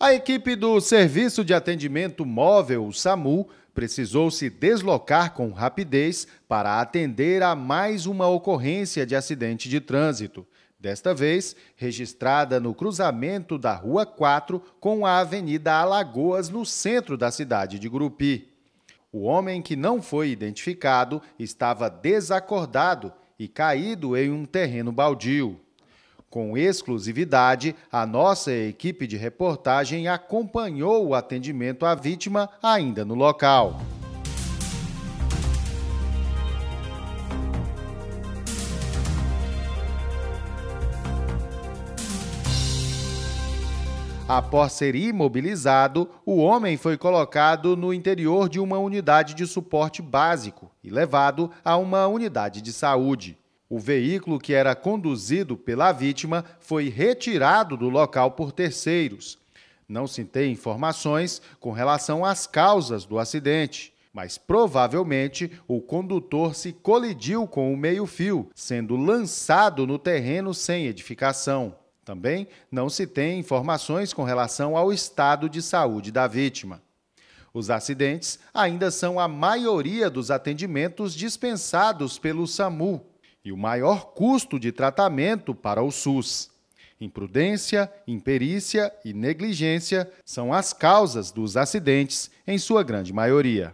A equipe do Serviço de Atendimento Móvel, o SAMU, precisou se deslocar com rapidez para atender a mais uma ocorrência de acidente de trânsito. Desta vez, registrada no cruzamento da Rua 4 com a Avenida Alagoas, no centro da cidade de Grupi. O homem que não foi identificado estava desacordado e caído em um terreno baldio. Com exclusividade, a nossa equipe de reportagem acompanhou o atendimento à vítima ainda no local. Após ser imobilizado, o homem foi colocado no interior de uma unidade de suporte básico e levado a uma unidade de saúde. O veículo que era conduzido pela vítima foi retirado do local por terceiros. Não se tem informações com relação às causas do acidente, mas provavelmente o condutor se colidiu com o meio-fio, sendo lançado no terreno sem edificação. Também não se tem informações com relação ao estado de saúde da vítima. Os acidentes ainda são a maioria dos atendimentos dispensados pelo SAMU e o maior custo de tratamento para o SUS. Imprudência, imperícia e negligência são as causas dos acidentes, em sua grande maioria.